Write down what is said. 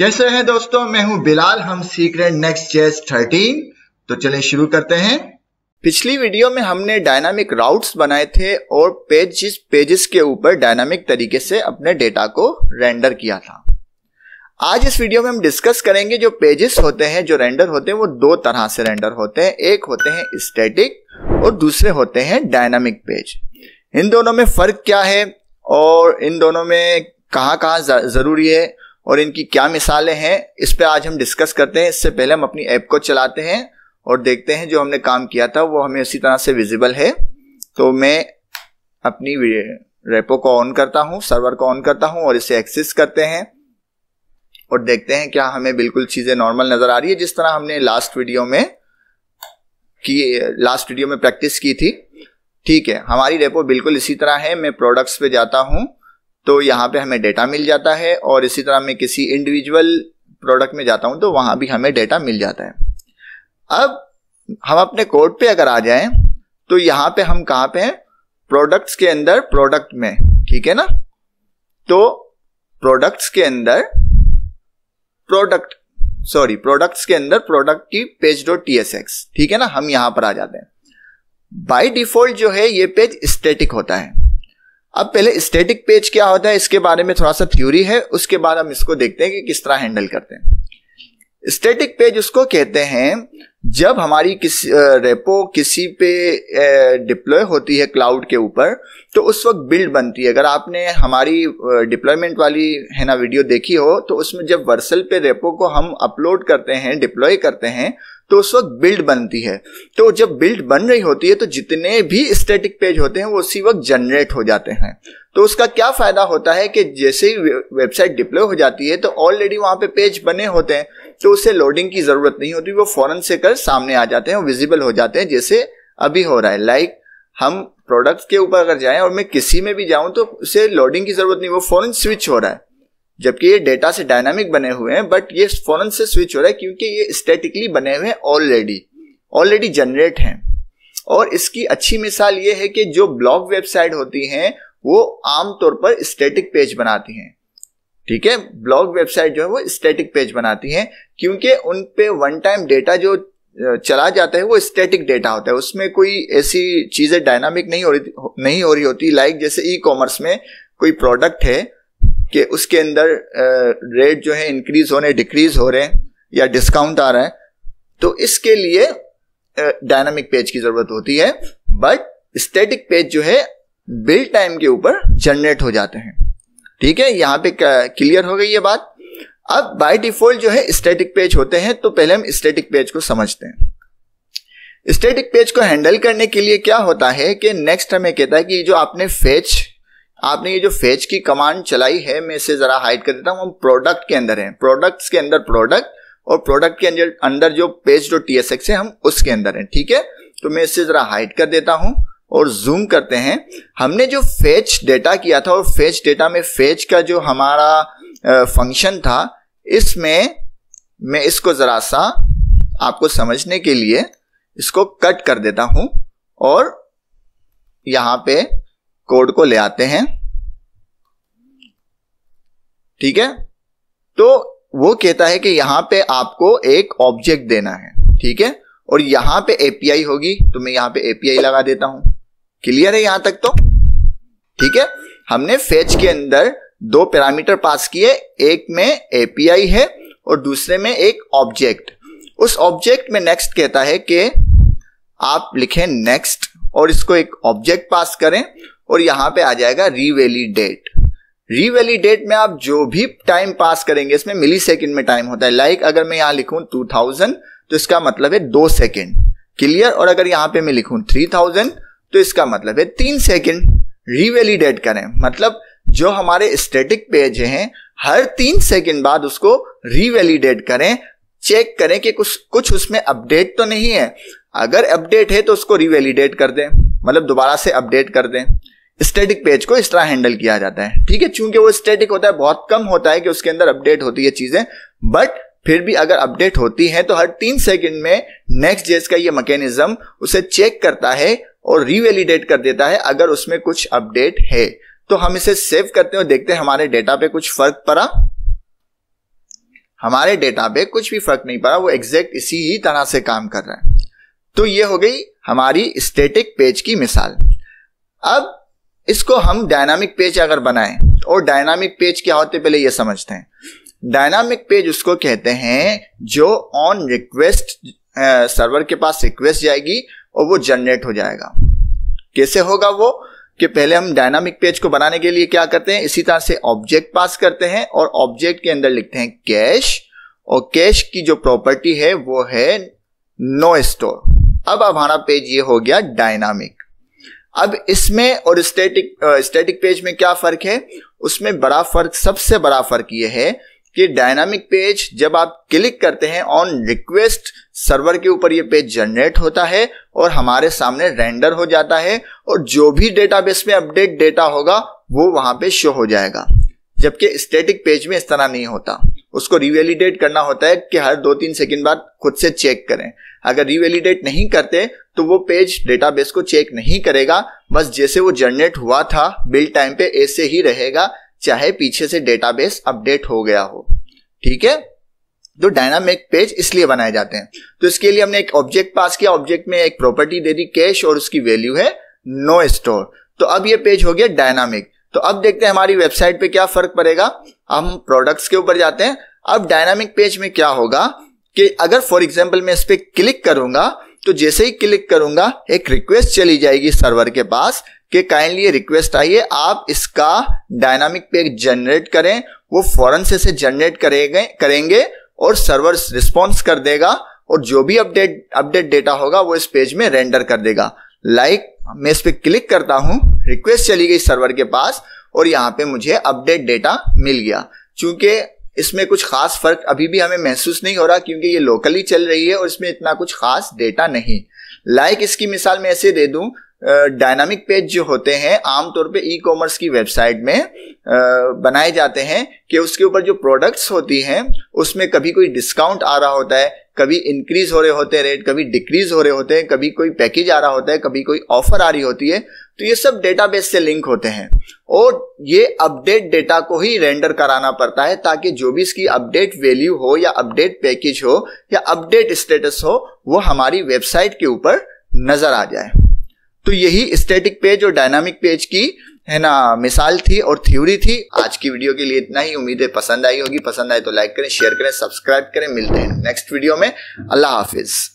कैसे हैं दोस्तों मैं हूं बिलाल हम सीख रहे नेक्स्ट जेस 13 तो चलें शुरू करते हैं पिछली वीडियो में हमने डायनामिक राउट्स बनाए थे और जिस पेजेस के ऊपर डायनामिक तरीके से अपने डेटा को रेंडर किया था आज इस वीडियो में हम डिस्कस करेंगे जो पेजेस होते हैं जो रेंडर होते हैं वो दो तरह से रेंडर होते हैं एक होते हैं स्टैटिक और दूसरे होते हैं डायनामिक पेज इन दोनों में फर्क क्या है और इन दोनों में कहाँ कहाँ जरूरी है और इनकी क्या मिसालें हैं इस पे आज हम डिस्कस करते हैं इससे पहले हम अपनी ऐप को चलाते हैं और देखते हैं जो हमने काम किया था वो हमें इसी तरह से विजिबल है तो मैं अपनी रेपो को ऑन करता हूँ सर्वर को ऑन करता हूँ और इसे एक्सेस करते हैं और देखते हैं क्या हमें बिल्कुल चीज़ें नॉर्मल नज़र आ रही है जिस तरह हमने लास्ट वीडियो में की लास्ट वीडियो में प्रैक्टिस की थी ठीक है हमारी रेपो बिल्कुल इसी तरह है मैं प्रोडक्ट्स पे जाता हूँ तो यहाँ पे हमें डेटा मिल जाता है और इसी तरह मैं किसी इंडिविजुअल प्रोडक्ट में जाता हूँ तो वहाँ भी हमें डेटा मिल जाता है अब हम अपने कोड पे अगर आ जाएं तो यहाँ पे हम कहाँ पे हैं प्रोडक्ट्स के अंदर प्रोडक्ट में ठीक है ना तो प्रोडक्ट्स के अंदर प्रोडक्ट सॉरी प्रोडक्ट्स के अंदर प्रोडक्ट की page dot T S X ठीक है ना हम यहां पर आ जाते हैं बाय डिफॉल्ट जो है ये पेज स्टैटिक होता है अब पहले स्टैटिक पेज क्या होता है इसके बारे में थोड़ा सा थ्योरी है उसके बाद हम इसको देखते हैं कि किस तरह हैंडल करते हैं स्टैटिक पेज उसको कहते हैं जब हमारी किस रेपो किसी पे डिप्लॉय होती है क्लाउड के ऊपर तो उस वक्त बिल्ड बनती है अगर आपने हमारी डिप्लॉयमेंट वाली है ना वीडियो देखी हो तो उसमें जब वर्सल पे रेपो को हम अपलोड करते हैं डिप्लॉय करते हैं तो उस वक्त बिल्ड बनती है तो जब बिल्ड बन रही होती है तो जितने भी स्टैटिक पेज होते हैं वो उसी वक्त जनरेट हो जाते हैं तो उसका क्या फायदा होता है कि जैसे ही वेबसाइट डिप्लो हो जाती है तो ऑलरेडी वहां पे पेज बने होते हैं तो उसे लोडिंग की जरूरत नहीं होती वो फौरन से कर सामने आ जाते हैं विजिबल हो जाते हैं जैसे अभी हो रहा है लाइक हम प्रोडक्ट के ऊपर अगर जाएं और मैं किसी में भी जाऊं तो उसे लोडिंग की जरूरत नहीं वो फौरन स्विच हो रहा है जबकि ये डेटा से डायनामिक बने हुए हैं बट ये फौरन से स्विच हो रहा है क्योंकि ये स्टैटिकली बने हुए हैं ऑलरेडी ऑलरेडी जनरेट हैं और इसकी अच्छी मिसाल ये है कि जो ब्लॉग वेबसाइट होती हैं वो आमतौर पर स्टैटिक पेज बनाती हैं ठीक है ब्लॉग वेबसाइट जो है वो स्टैटिक पेज बनाती हैं क्योंकि उन पर वन टाइम डेटा जो चला जाता है वो स्टैटिक डेटा होता है उसमें कोई ऐसी चीज़ें डायनामिक नहीं हो रही नहीं हो रही होती लाइक जैसे ई कॉमर्स में कोई प्रोडक्ट है कि उसके अंदर रेट जो है इंक्रीज हो रहे डिक्रीज हो रहे हैं या डिस्काउंट आ रहा है तो इसके लिए डायनामिक पेज की जरूरत होती है बट स्टैटिक पेज जो है बिल टाइम के ऊपर जनरेट हो जाते हैं ठीक है यहाँ पे क्लियर हो गई ये बात अब बाय डिफॉल्ट जो है स्टैटिक पेज होते हैं तो पहले हम स्टैटिक पेज को समझते हैं स्टैटिक पेज को हैंडल करने के लिए क्या होता है कि नेक्स्ट हमें कहता है कि जो आपने फेच आपने ये जो फेच की कमांड चलाई है मैं इसे ज़रा हाइड कर देता हूँ हम प्रोडक्ट के अंदर हैं प्रोडक्ट्स के अंदर प्रोडक्ट और प्रोडक्ट के अंदर जो page dot T S X है हम उसके अंदर हैं ठीक है तो मैं इसे ज़रा हाइड कर देता हूँ और जूम करते हैं हमने जो फेच डेटा किया था और फेच डेटा में फेच का जो हमारा फंक्शन था इसमें मैं इसको ज़रा सा आपको समझने के लिए इसको कट कर देता हूं और यहां पे कोड को ले आते हैं ठीक है तो वो कहता है कि यहां पे आपको एक ऑब्जेक्ट देना है ठीक है और यहां पे एपीआई होगी तो मैं यहां पे एपीआई लगा देता हूं क्लियर है यहां तक तो ठीक है हमने फेच के अंदर दो पैरामीटर पास किए एक में एपीआई है और दूसरे में एक ऑब्जेक्ट उस ऑब्जेक्ट में नेक्स्ट कहता है कि आप लिखें नेक्स्ट और इसको एक ऑब्जेक्ट पास करें और यहां पे आ जाएगा रीवेली डेट में आप जो भी टाइम पास करेंगे इसमें मिली सेकेंड में टाइम होता है लाइक like अगर मैं यहां लिखूं 2000 तो इसका मतलब है दो सेकेंड क्लियर और अगर यहां पे मैं लिखूं 3000 तो इसका मतलब है तीन सेकेंड डेट करें मतलब जो हमारे स्टेटिक पेज हैं हर तीन सेकेंड बाद उसको रिवेलीडेट करें चेक करें कि कुछ कुछ उसमें अपडेट तो नहीं है अगर अपडेट है तो उसको रिवेलीडेट कर दें मतलब दोबारा से अपडेट कर दें स्टैटिक पेज को इस तरह हैंडल किया जाता है ठीक है चूंकि वो स्टैटिक होता है बहुत कम होता है कि उसके अंदर अपडेट होती है चीजें बट फिर भी अगर अपडेट होती है तो हर तीन सेकंड में नेक्स्ट जेस का ये मैकेनिज्म उसे चेक करता है और रिवेलीडेट कर देता है अगर उसमें कुछ अपडेट है तो हम इसे सेव करते हैं और देखते हैं हमारे डेटा पे कुछ फर्क पड़ा हमारे डेटा पे कुछ भी फर्क नहीं पड़ा वो एग्जैक्ट इसी ही तरह से काम कर रहा है तो ये हो गई हमारी स्टेटिक पेज की मिसाल अब इसको हम डायनामिक पेज अगर बनाएं और डायनामिक पेज क्या होते पहले ये समझते हैं डायनामिक पेज उसको कहते हैं जो ऑन रिक्वेस्ट सर्वर के पास रिक्वेस्ट जाएगी और वो जनरेट हो जाएगा कैसे होगा वो कि पहले हम डायनामिक पेज को बनाने के लिए क्या करते हैं इसी तरह से ऑब्जेक्ट पास करते हैं और ऑब्जेक्ट के अंदर लिखते हैं कैश और कैश की जो प्रॉपर्टी है वो है नो स्टोर अब हमारा पेज ये हो गया डायनामिक अब इसमें और स्टैटिक स्टैटिक पेज में क्या फर्क है उसमें बड़ा फर्क सबसे बड़ा फर्क यह है कि डायनामिक पेज जब आप क्लिक करते हैं ऑन रिक्वेस्ट सर्वर के ऊपर ये पेज जनरेट होता है और हमारे सामने रेंडर हो जाता है और जो भी डेटाबेस में अपडेट डेटा होगा वो वहां पे शो हो जाएगा जबकि स्टैटिक पेज में इस तरह नहीं होता उसको रिवेलीडेट करना होता है कि हर दो तीन सेकंड बाद खुद से चेक करें अगर रिवेलिडेट नहीं करते तो वो पेज डेटाबेस को चेक नहीं करेगा बस जैसे वो जनरेट हुआ था बिल टाइम पे ऐसे ही रहेगा चाहे पीछे से डेटाबेस अपडेट हो गया हो ठीक है तो डायनामिक पेज इसलिए बनाए जाते हैं तो इसके लिए हमने एक ऑब्जेक्ट पास किया ऑब्जेक्ट में एक प्रॉपर्टी दे दी कैश और उसकी वैल्यू है नो no स्टोर तो अब ये पेज हो गया डायनामिक तो अब देखते हैं हमारी वेबसाइट पे क्या फर्क पड़ेगा हम प्रोडक्ट्स के ऊपर जाते हैं अब डायनामिक पेज में क्या होगा कि अगर फॉर एग्जाम्पल मैं इस पर क्लिक करूंगा तो जैसे ही क्लिक करूंगा एक रिक्वेस्ट चली जाएगी सर्वर के पास कि काइंडली रिक्वेस्ट आइए आप इसका डायनामिक पेज जनरेट करें वो फॉरन से इसे जनरेट करेंगे करेंगे और सर्वर रिस्पॉन्स कर देगा और जो भी अपडेट अपडेट डेटा होगा वो इस पेज में रेंडर कर देगा लाइक like, मैं इस पर क्लिक करता हूं रिक्वेस्ट चली गई सर्वर के पास और यहाँ पे मुझे अपडेट डेटा मिल गया चूंकि इसमें कुछ खास फर्क अभी भी हमें महसूस नहीं हो रहा क्योंकि ये लोकली चल रही है और इसमें इतना कुछ खास डेटा नहीं लाइक like इसकी मिसाल मैं ऐसे दे दूं डायनामिक पेज जो होते हैं आमतौर पे ई कॉमर्स की वेबसाइट में बनाए जाते हैं कि उसके ऊपर जो प्रोडक्ट्स होती हैं उसमें कभी कोई डिस्काउंट आ रहा होता है कभी इंक्रीज हो रहे होते हैं रेट कभी डिक्रीज हो रहे होते हैं कभी कोई पैकेज आ रहा होता है कभी कोई ऑफर आ रही होती है तो ये सब डेटाबेस से लिंक होते हैं और ये अपडेट डेटा को ही रेंडर कराना पड़ता है ताकि जो भी इसकी अपडेट वैल्यू हो या अपडेट पैकेज हो या अपडेट स्टेटस हो वो हमारी वेबसाइट के ऊपर नजर आ जाए तो यही स्टेटिक पेज और डायनामिक पेज की है ना मिसाल थी और थ्योरी थी आज की वीडियो के लिए इतना ही उम्मीद है पसंद आई होगी पसंद आए तो लाइक करें शेयर करें सब्सक्राइब करें मिलते हैं नेक्स्ट वीडियो में अल्लाह हाफिज़